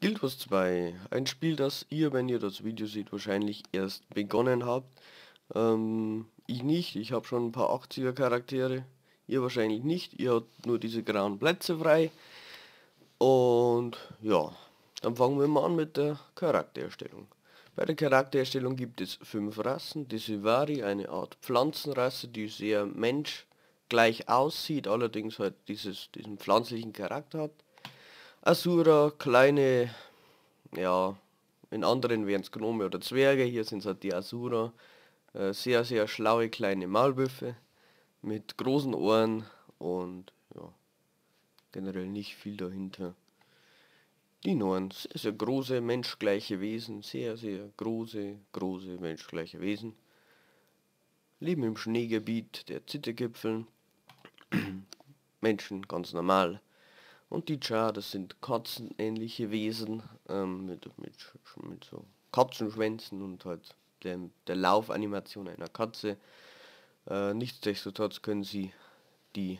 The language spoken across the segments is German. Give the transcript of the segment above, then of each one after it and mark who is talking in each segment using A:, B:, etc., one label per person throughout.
A: Guild Wars 2, ein Spiel, das ihr, wenn ihr das Video seht, wahrscheinlich erst begonnen habt. Ähm, ich nicht, ich habe schon ein paar 80er Charaktere. Ihr wahrscheinlich nicht, ihr habt nur diese grauen Plätze frei. Und ja, dann fangen wir mal an mit der Charaktererstellung. Bei der Charaktererstellung gibt es fünf Rassen. Die Sivari, eine Art Pflanzenrasse, die sehr menschgleich aussieht, allerdings halt dieses, diesen pflanzlichen Charakter hat. Asura, kleine, ja, in anderen wären es Gnome oder Zwerge, hier sind es halt die Asura. Äh, sehr, sehr schlaue kleine Maulwürfe mit großen Ohren und ja, generell nicht viel dahinter. Die Noren, sehr, sehr große menschgleiche Wesen, sehr, sehr große, große menschgleiche Wesen. Leben im Schneegebiet der Zittergipfeln. Menschen ganz normal. Und die Char, das sind katzenähnliche Wesen ähm, mit, mit, mit so Katzenschwänzen und halt dem, der Laufanimation einer Katze. Äh, nichtsdestotrotz können sie die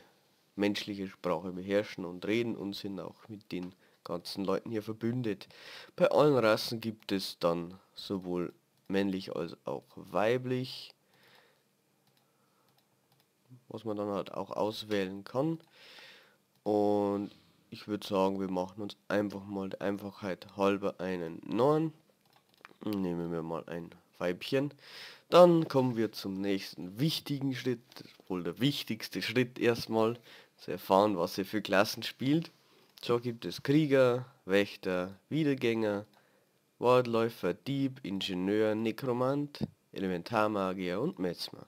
A: menschliche Sprache beherrschen und reden und sind auch mit den ganzen Leuten hier verbündet. Bei allen Rassen gibt es dann sowohl männlich als auch weiblich, was man dann halt auch auswählen kann. Und ich würde sagen, wir machen uns einfach mal der Einfachheit halber einen neuen. Nehmen wir mal ein Weibchen. Dann kommen wir zum nächsten wichtigen Schritt, wohl der wichtigste Schritt erstmal, zu erfahren, was ihr für Klassen spielt. So gibt es Krieger, Wächter, Wiedergänger, Wortläufer, Dieb, Ingenieur, Nekromant, Elementarmagier und Metzmer.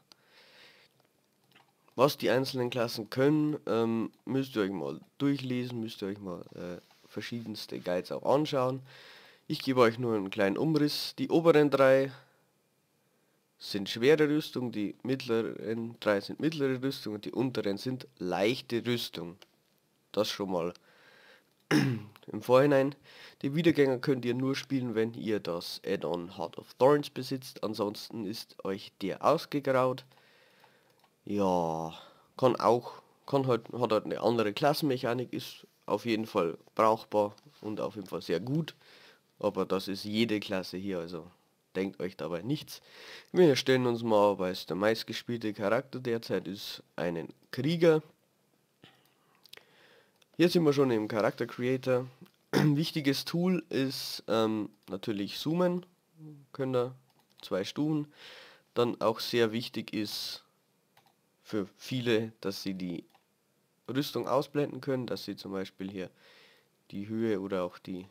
A: Was die einzelnen Klassen können, ähm, müsst ihr euch mal durchlesen, müsst ihr euch mal äh, verschiedenste Guides auch anschauen. Ich gebe euch nur einen kleinen Umriss. Die oberen drei sind schwere Rüstung, die mittleren drei sind mittlere Rüstung und die unteren sind leichte Rüstung. Das schon mal im Vorhinein. Die Wiedergänger könnt ihr nur spielen, wenn ihr das Add-on Heart of Thorns besitzt, ansonsten ist euch der ausgegraut. Ja, kann auch, kann halt, hat halt eine andere Klassenmechanik, ist auf jeden Fall brauchbar und auf jeden Fall sehr gut. Aber das ist jede Klasse hier, also denkt euch dabei nichts. Wir stellen uns mal, weil es der meistgespielte Charakter derzeit ist, einen Krieger. Hier sind wir schon im Charakter Creator. Wichtiges Tool ist ähm, natürlich Zoomen, Könnt ihr zwei Stufen. Dann auch sehr wichtig ist für viele, dass sie die Rüstung ausblenden können, dass sie zum Beispiel hier die Höhe oder auch die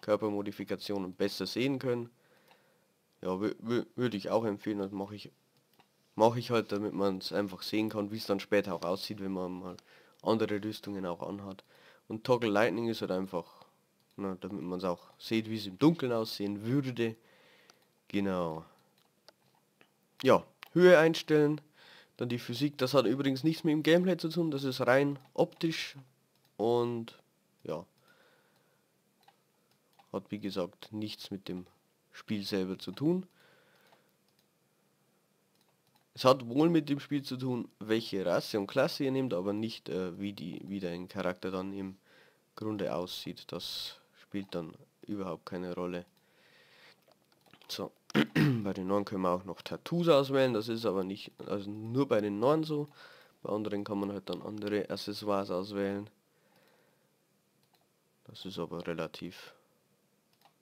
A: Körpermodifikationen besser sehen können. Ja, würde ich auch empfehlen, das mache ich mache ich halt, damit man es einfach sehen kann, wie es dann später auch aussieht, wenn man mal andere Rüstungen auch anhat. Und Toggle Lightning ist halt einfach, na, ne, damit man es auch sieht, wie es im Dunkeln aussehen würde. Genau. Ja, Höhe einstellen, dann die Physik, das hat übrigens nichts mit dem Gameplay zu tun, das ist rein optisch und ja. Hat wie gesagt nichts mit dem Spiel selber zu tun. Es hat wohl mit dem Spiel zu tun, welche Rasse und Klasse ihr nehmt, aber nicht äh, wie, die, wie dein Charakter dann im Grunde aussieht. Das spielt dann überhaupt keine Rolle. So, bei den neuen können wir auch noch Tattoos auswählen, das ist aber nicht, also nur bei den neuen so. Bei anderen kann man halt dann andere Accessoires auswählen. Das ist aber relativ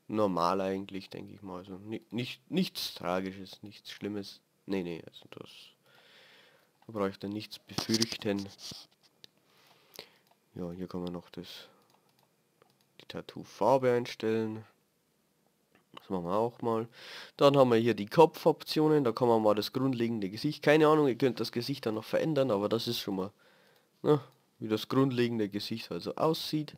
A: normal eigentlich, denke ich mal. Also nicht, nicht, nichts Tragisches, nichts Schlimmes. Nee, nee, also das da braucht ihr nichts befürchten. Ja, hier kann man noch das die Tattoo-Farbe einstellen. Das machen wir auch mal. Dann haben wir hier die Kopfoptionen, da kann man mal das grundlegende Gesicht. Keine Ahnung, ihr könnt das Gesicht dann noch verändern, aber das ist schon mal, na, ne, wie das grundlegende Gesicht also aussieht.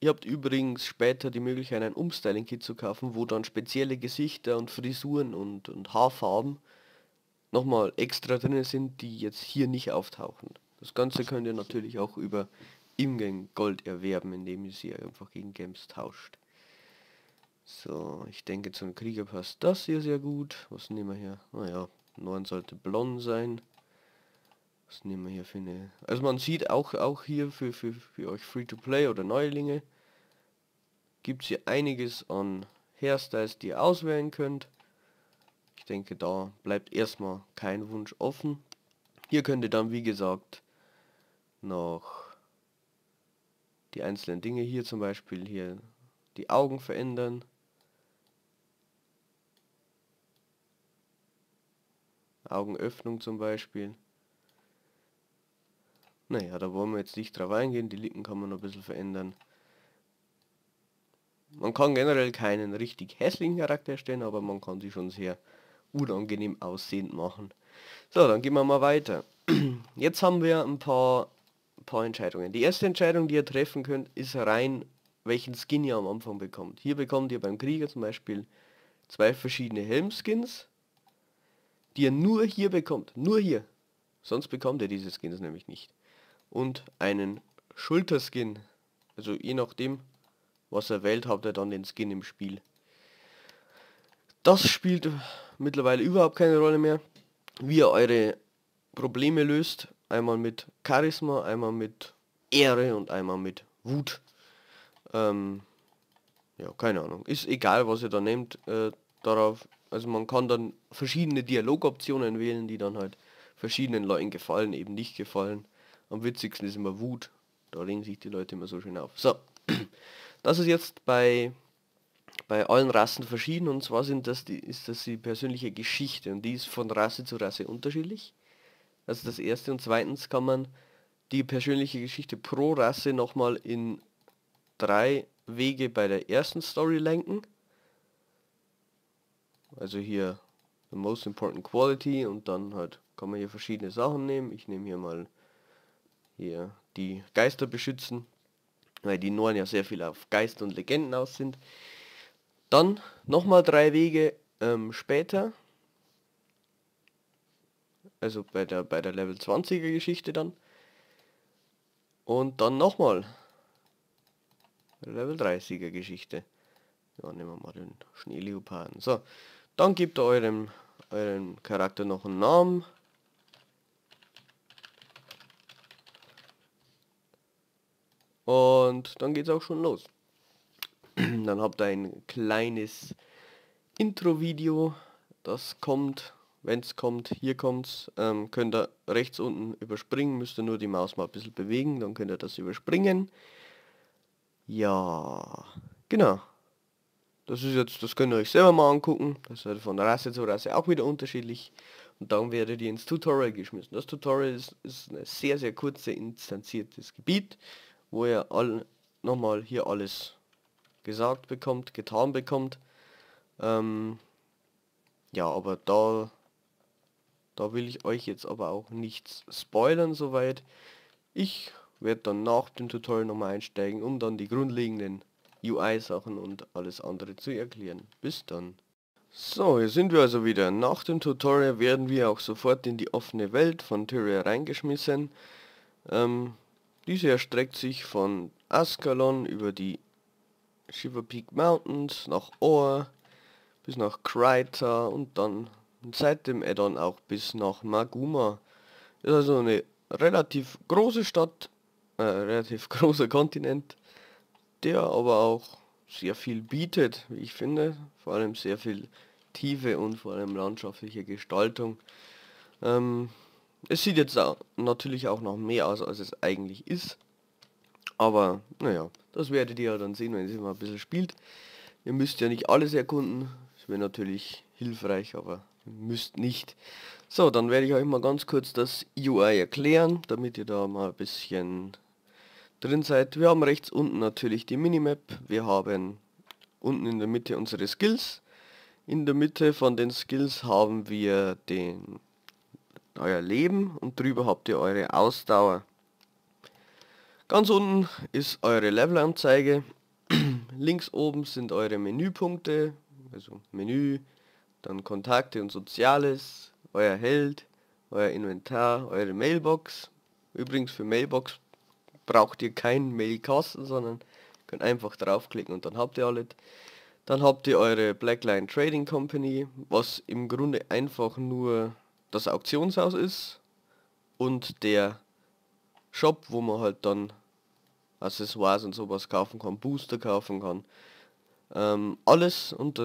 A: Ihr habt übrigens später die Möglichkeit, ein Umstyling-Kit zu kaufen, wo dann spezielle Gesichter und Frisuren und, und Haarfarben nochmal extra drin sind, die jetzt hier nicht auftauchen. Das Ganze könnt ihr natürlich auch über Ingame Gold erwerben, indem ihr sie einfach gegen Games tauscht. So, ich denke zum Krieger passt das hier sehr gut. Was nehmen wir hier? Naja, ah 9 sollte blond sein. Was nehmen wir hier für eine... Also man sieht auch, auch hier für, für, für euch Free-to-Play oder Neulinge gibt es hier einiges an Hairstyles, die ihr auswählen könnt. Ich denke, da bleibt erstmal kein Wunsch offen. Hier könnt ihr dann, wie gesagt, noch die einzelnen Dinge hier zum Beispiel hier die Augen verändern. Augenöffnung zum Beispiel. Naja, da wollen wir jetzt nicht drauf eingehen, die Lippen kann man noch ein bisschen verändern. Man kann generell keinen richtig hässlichen Charakter erstellen, aber man kann sie schon sehr unangenehm aussehend machen. So, dann gehen wir mal weiter. Jetzt haben wir ein paar, ein paar Entscheidungen. Die erste Entscheidung, die ihr treffen könnt, ist rein, welchen Skin ihr am Anfang bekommt. Hier bekommt ihr beim Krieger zum Beispiel zwei verschiedene Helmskins die er nur hier bekommt. Nur hier. Sonst bekommt er diese Skins nämlich nicht. Und einen Schulterskin. Also je nachdem, was er wählt, habt er dann den Skin im Spiel. Das spielt mittlerweile überhaupt keine Rolle mehr. Wie ihr eure Probleme löst. Einmal mit Charisma, einmal mit Ehre und einmal mit Wut. Ähm, ja, keine Ahnung. Ist egal, was ihr da nehmt. Äh, darauf, also man kann dann verschiedene Dialogoptionen wählen, die dann halt verschiedenen Leuten gefallen, eben nicht gefallen. Am witzigsten ist immer Wut. Da regen sich die Leute immer so schön auf. So, das ist jetzt bei bei allen Rassen verschieden und zwar sind das die, ist das die persönliche Geschichte und die ist von Rasse zu Rasse unterschiedlich. Das ist das erste und zweitens kann man die persönliche Geschichte pro Rasse nochmal in drei Wege bei der ersten Story lenken. Also hier the most important quality und dann halt kann man hier verschiedene Sachen nehmen. Ich nehme hier mal hier die Geister beschützen, weil die Noren ja sehr viel auf Geist und Legenden aus sind. Dann nochmal drei Wege ähm, später, also bei der, bei der Level 20er Geschichte dann. Und dann nochmal Level 30er Geschichte. Ja, nehmen wir mal den Schneeleoparden. So, dann gebt ihr eurem, eurem Charakter noch einen Namen. Und dann geht's auch schon los. dann habt ihr ein kleines Intro-Video, das kommt, wenn es kommt, hier kommt's. Ähm, könnt ihr rechts unten überspringen, müsst ihr nur die Maus mal ein bisschen bewegen, dann könnt ihr das überspringen. Ja, genau. Das ist jetzt, das könnt ihr euch selber mal angucken. Das ist halt von Rasse zu Rasse auch wieder unterschiedlich. Und dann werdet ihr ins Tutorial geschmissen. Das Tutorial ist, ist ein sehr, sehr kurze, instanziertes Gebiet, wo ihr all, nochmal hier alles gesagt bekommt, getan bekommt. Ähm, ja, aber da, da will ich euch jetzt aber auch nichts spoilern soweit. Ich werde dann nach dem Tutorial nochmal einsteigen, um dann die grundlegenden UI-Sachen und alles andere zu erklären. Bis dann. So, hier sind wir also wieder. Nach dem Tutorial werden wir auch sofort in die offene Welt von Tyria reingeschmissen. Ähm, diese erstreckt sich von Ascalon über die Shiver Peak Mountains nach Orr bis nach Kryta und dann seit dem Addon auch bis nach Maguma. Das Ist also eine relativ große Stadt, äh, relativ großer Kontinent der aber auch sehr viel bietet, wie ich finde. Vor allem sehr viel Tiefe und vor allem landschaftliche Gestaltung. Ähm, es sieht jetzt auch natürlich auch noch mehr aus, als es eigentlich ist. Aber naja, das werdet ihr ja dann sehen, wenn ihr mal ein bisschen spielt. Ihr müsst ja nicht alles erkunden. Das wäre natürlich hilfreich, aber müsst nicht. So, dann werde ich euch mal ganz kurz das UI erklären, damit ihr da mal ein bisschen drin seid. Wir haben rechts unten natürlich die Minimap. Wir haben unten in der Mitte unsere Skills. In der Mitte von den Skills haben wir den, euer Leben und drüber habt ihr eure Ausdauer. Ganz unten ist eure Levelanzeige. Links oben sind eure Menüpunkte, also Menü, dann Kontakte und Soziales, euer Held, euer Inventar, eure Mailbox. Übrigens für Mailbox braucht ihr kein Mailkasten, sondern könnt einfach draufklicken und dann habt ihr alles. Dann habt ihr eure Blackline Trading Company, was im Grunde einfach nur das Auktionshaus ist und der Shop, wo man halt dann Accessoires und sowas kaufen kann, Booster kaufen kann. Ähm, alles und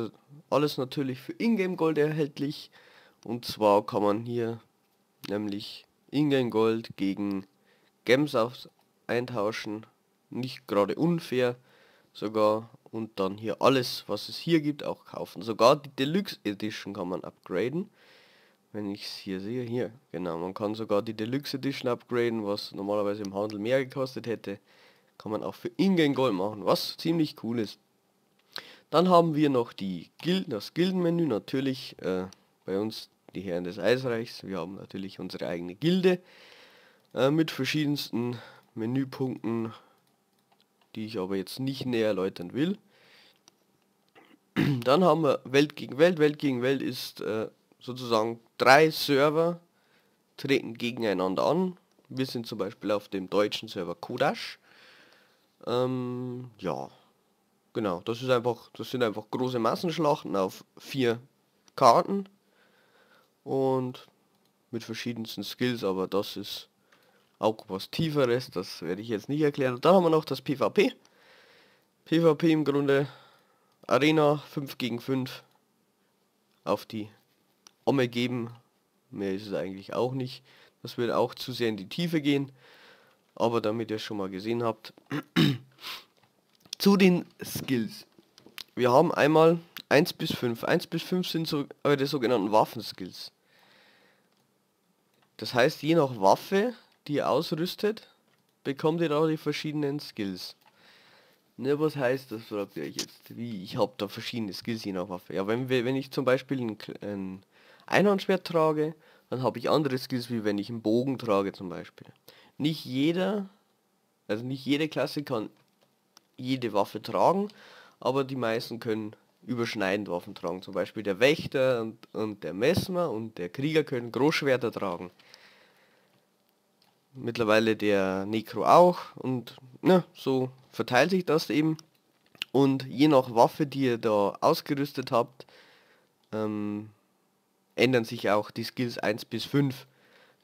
A: alles natürlich für Ingame Gold erhältlich. Und zwar kann man hier nämlich Ingame Gold gegen Gems aus eintauschen. Nicht gerade unfair sogar. Und dann hier alles, was es hier gibt, auch kaufen. Sogar die Deluxe Edition kann man upgraden. Wenn ich es hier sehe, hier, genau. Man kann sogar die Deluxe Edition upgraden, was normalerweise im Handel mehr gekostet hätte. Kann man auch für Ingame Gold machen, was ziemlich cool ist. Dann haben wir noch die Gilden, das Gildenmenü natürlich. Äh, bei uns die Herren des Eisreichs. Wir haben natürlich unsere eigene Gilde äh, mit verschiedensten Menüpunkten, die ich aber jetzt nicht näher erläutern will. Dann haben wir Welt gegen Welt. Welt gegen Welt ist äh, sozusagen drei Server treten gegeneinander an. Wir sind zum Beispiel auf dem deutschen Server Kodash. Ähm, ja, genau. Das ist einfach, das sind einfach große Massenschlachten auf vier Karten und mit verschiedensten Skills, aber das ist auch was tieferes, das werde ich jetzt nicht erklären. Und dann haben wir noch das PvP. PvP im Grunde Arena 5 gegen 5 auf die Omme geben. Mehr ist es eigentlich auch nicht. Das wird auch zu sehr in die Tiefe gehen. Aber damit ihr schon mal gesehen habt. zu den Skills. Wir haben einmal 1 bis 5. 1 bis 5 sind so, äh, die sogenannten Waffenskills. Das heißt, je nach Waffe die ihr ausrüstet, bekommt ihr auch die verschiedenen Skills. Ne, was heißt das, fragt ihr euch jetzt. Wie, ich habe da verschiedene Skills je nach Waffe. Ja, wenn, wir, wenn ich zum Beispiel ein, ein Einhandschwert trage, dann habe ich andere Skills, wie wenn ich einen Bogen trage zum Beispiel. Nicht jeder, also nicht jede Klasse kann jede Waffe tragen, aber die meisten können überschneidend Waffen tragen. Zum Beispiel der Wächter und, und der Messmer und der Krieger können Großschwerter tragen mittlerweile der Necro auch und ne, so verteilt sich das eben. Und je nach Waffe, die ihr da ausgerüstet habt, ähm, ändern sich auch die Skills 1 bis 5.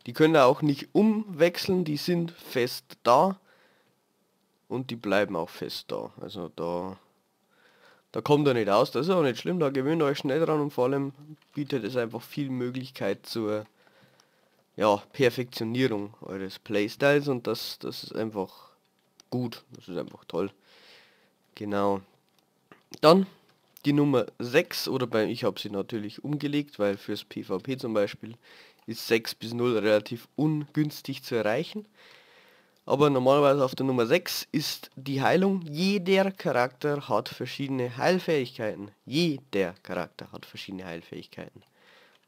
A: Die können auch nicht umwechseln, die sind fest da und die bleiben auch fest da. Also da, da kommt er nicht aus, das ist auch nicht schlimm, da gewöhnt euch schnell dran und vor allem bietet es einfach viel Möglichkeit zur ja, Perfektionierung eures Playstyles und das, das ist einfach gut. Das ist einfach toll. Genau. Dann die Nummer 6 oder bei ich habe sie natürlich umgelegt, weil fürs PvP zum Beispiel ist 6 bis 0 relativ ungünstig zu erreichen. Aber normalerweise auf der Nummer 6 ist die Heilung. Jeder Charakter hat verschiedene Heilfähigkeiten. Jeder Charakter hat verschiedene Heilfähigkeiten.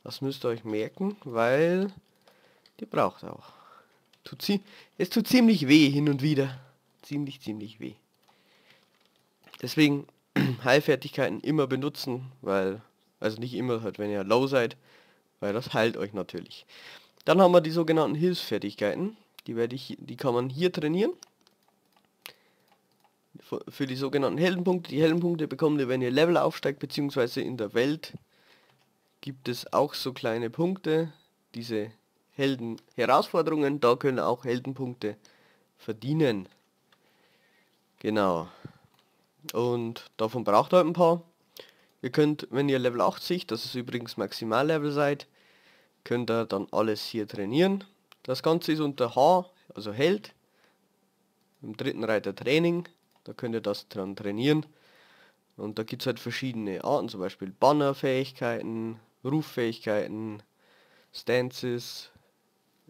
A: Das müsst ihr euch merken, weil die braucht er auch. Tut sie. Es tut ziemlich weh hin und wieder. Ziemlich, ziemlich weh. Deswegen Heilfertigkeiten immer benutzen, weil, also nicht immer halt, wenn ihr low seid, weil das heilt euch natürlich. Dann haben wir die sogenannten Hilfsfertigkeiten. Die werde ich, die kann man hier trainieren. Für die sogenannten Heldenpunkte. Die Heldenpunkte bekommt ihr, wenn ihr Level aufsteigt, beziehungsweise in der Welt gibt es auch so kleine Punkte. Diese Helden Herausforderungen, da können auch Heldenpunkte verdienen. Genau. Und davon braucht ihr halt ein paar. Ihr könnt, wenn ihr Level 80, das ist übrigens Maximallevel seid, könnt ihr dann alles hier trainieren. Das Ganze ist unter H, also Held, im dritten Reiter Training, da könnt ihr das dran trainieren. Und da gibt es halt verschiedene Arten, zum Beispiel Bannerfähigkeiten, Ruffähigkeiten, Stances,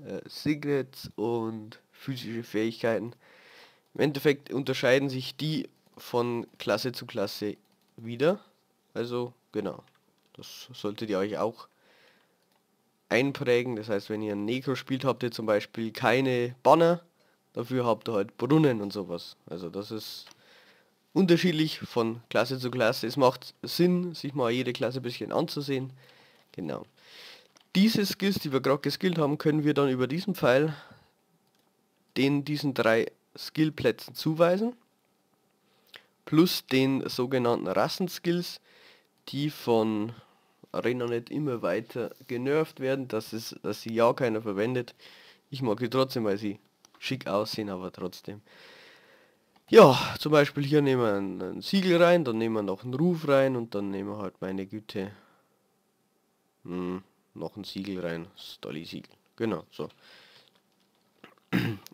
A: äh, Signets und physische Fähigkeiten. Im Endeffekt unterscheiden sich die von Klasse zu Klasse wieder. Also genau, das solltet ihr euch auch einprägen. Das heißt, wenn ihr ein Neko spielt, habt ihr zum Beispiel keine Banner. Dafür habt ihr halt Brunnen und sowas. Also das ist unterschiedlich von Klasse zu Klasse. Es macht Sinn, sich mal jede Klasse ein bisschen anzusehen. Genau diese Skills, die wir gerade geskillt haben, können wir dann über diesen Pfeil den diesen drei Skillplätzen zuweisen. Plus den sogenannten Rassenskills, die von Arena nicht immer weiter genervt werden, dass, es, dass sie ja keiner verwendet. Ich mag sie trotzdem, weil sie schick aussehen, aber trotzdem. Ja, zum Beispiel hier nehmen wir ein, Siegel rein, dann nehmen wir noch einen Ruf rein und dann nehmen wir halt meine Güte. Hm noch ein Siegel rein. Stolly-Siegel. Genau, so.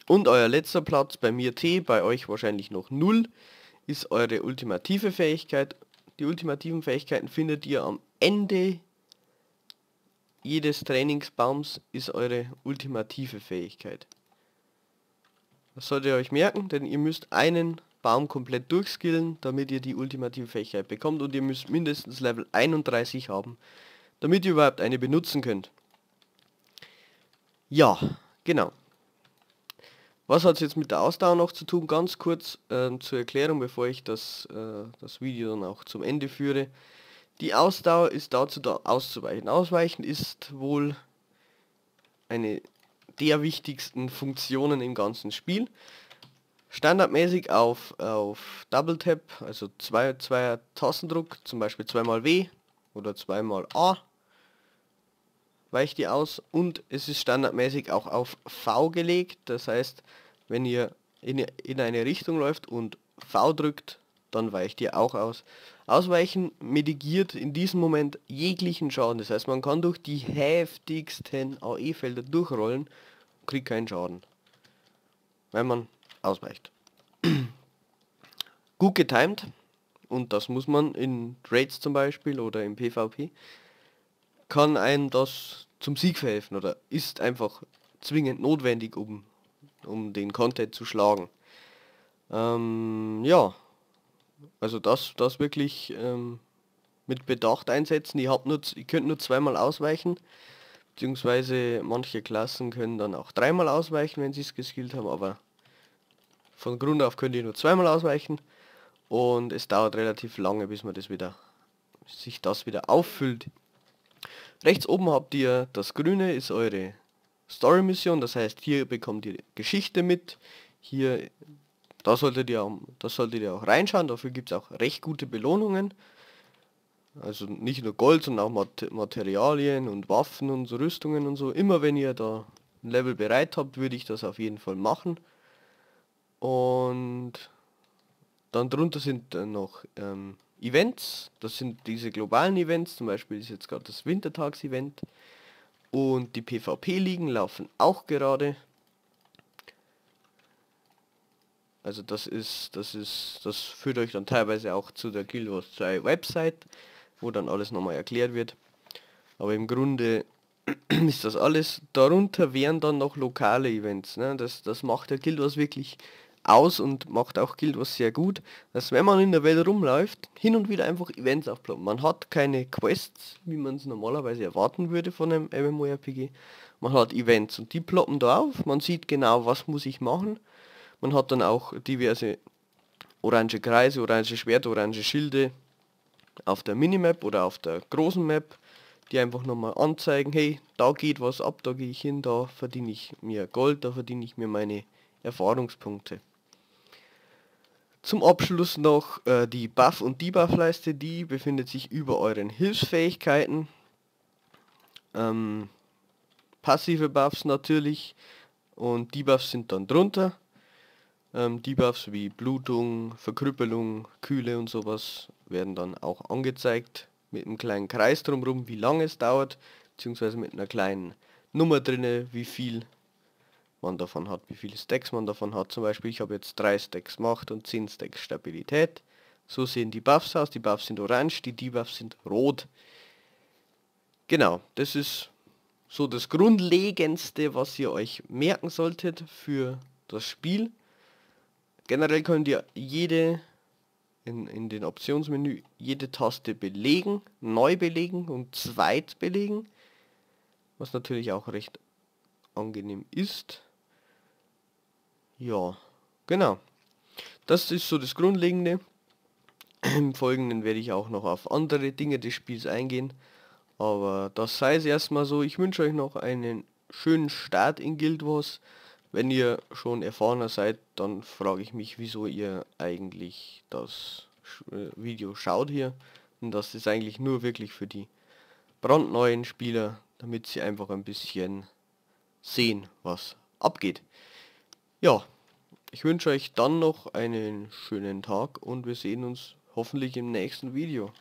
A: Und euer letzter Platz, bei mir T, bei euch wahrscheinlich noch 0, ist eure ultimative Fähigkeit. Die ultimativen Fähigkeiten findet ihr am Ende jedes Trainingsbaums, ist eure ultimative Fähigkeit. Das solltet ihr euch merken, denn ihr müsst einen Baum komplett durchskillen, damit ihr die ultimative Fähigkeit bekommt und ihr müsst mindestens Level 31 haben, damit ihr überhaupt eine benutzen könnt. Ja, genau. Was hat es jetzt mit der Ausdauer noch zu tun? Ganz kurz äh, zur Erklärung, bevor ich das, äh, das Video dann auch zum Ende führe. Die Ausdauer ist dazu da auszuweichen. Ausweichen ist wohl eine der wichtigsten Funktionen im ganzen Spiel. Standardmäßig auf, auf Double Tap, also zwei, zwei Tastendruck, zum Beispiel zweimal W oder zweimal A weicht ihr aus und es ist standardmäßig auch auf V gelegt. Das heißt, wenn ihr in, in eine Richtung läuft und V drückt, dann weicht ihr auch aus. Ausweichen mitigiert in diesem Moment jeglichen Schaden. Das heißt, man kann durch die heftigsten AE-Felder durchrollen, kriegt keinen Schaden, wenn man ausweicht. Gut getimed und das muss man in Raids zum Beispiel oder im PvP kann einem das zum Sieg verhelfen oder ist einfach zwingend notwendig, um, um den Content zu schlagen. Ähm, ja, also das, das wirklich ähm, mit Bedacht einsetzen. Ich, hab nur, ich könnte nur zweimal ausweichen, beziehungsweise manche Klassen können dann auch dreimal ausweichen, wenn sie es geskillt haben, aber von Grund auf könnt ihr nur zweimal ausweichen und es dauert relativ lange, bis man das wieder, sich das wieder auffüllt Rechts oben habt ihr das Grüne, ist eure Story-Mission, das heißt hier bekommt ihr Geschichte mit, hier, da solltet ihr, auch, das solltet ihr auch reinschauen, dafür gibt es auch recht gute Belohnungen. Also nicht nur Gold, sondern auch Materialien und Waffen und so Rüstungen und so. Immer wenn ihr da ein Level bereit habt, würde ich das auf jeden Fall machen. Und dann drunter sind dann äh, noch ähm, Events. Das sind diese globalen Events, zum Beispiel ist jetzt gerade das Wintertags-Event. Und die PvP-Ligen laufen auch gerade. Also das ist, das ist, das führt euch dann teilweise auch zu der Guild Wars 2 Website, wo dann alles nochmal erklärt wird. Aber im Grunde ist das alles. Darunter wären dann noch lokale Events. Ne? Das, das macht der Guild Wars wirklich aus und macht auch Guild was sehr gut, dass wenn man in der Welt rumläuft, hin und wieder einfach Events aufploppen. Man hat keine Quests, wie man es normalerweise erwarten würde von einem MMORPG. Man hat Events und die ploppen da auf, man sieht genau, was muss ich machen. Man hat dann auch diverse orange Kreise, orange Schwerte, orange Schilde auf der Minimap oder auf der großen Map, die einfach nochmal anzeigen, hey, da geht was ab, da gehe ich hin, da verdiene ich mir Gold, da verdiene ich mir meine Erfahrungspunkte. Zum Abschluss noch äh, die Buff- und Debuff-Leiste, die befindet sich über euren Hilfsfähigkeiten. Ähm, passive Buffs natürlich und Debuffs sind dann drunter. Ähm, Debuffs wie Blutung, Verkrüppelung, Kühle und sowas werden dann auch angezeigt mit einem kleinen Kreis drumherum, wie lange es dauert, beziehungsweise mit einer kleinen Nummer drinne, wie viel man davon hat, wie viele Stacks man davon hat. Zum Beispiel, ich habe jetzt drei Stacks Macht und 10 Stacks Stabilität. So sehen die Buffs aus. Die Buffs sind orange, die Debuffs sind rot. Genau, das ist so das Grundlegendste, was ihr euch merken solltet für das Spiel. Generell könnt ihr jede in, in den Optionsmenü jede Taste belegen, neu belegen und zweit belegen, was natürlich auch recht angenehm ist. Ja, genau. Das ist so das Grundlegende. Im Folgenden werde ich auch noch auf andere Dinge des Spiels eingehen. Aber das sei es erstmal so. Ich wünsche euch noch einen schönen Start in Guild Wars. Wenn ihr schon erfahrener seid, dann frage ich mich, wieso ihr eigentlich das äh, Video schaut hier. Und das ist eigentlich nur wirklich für die brandneuen Spieler, damit sie einfach ein bisschen sehen, was abgeht. Ja, ich wünsche euch dann noch einen schönen Tag und wir sehen uns hoffentlich im nächsten Video.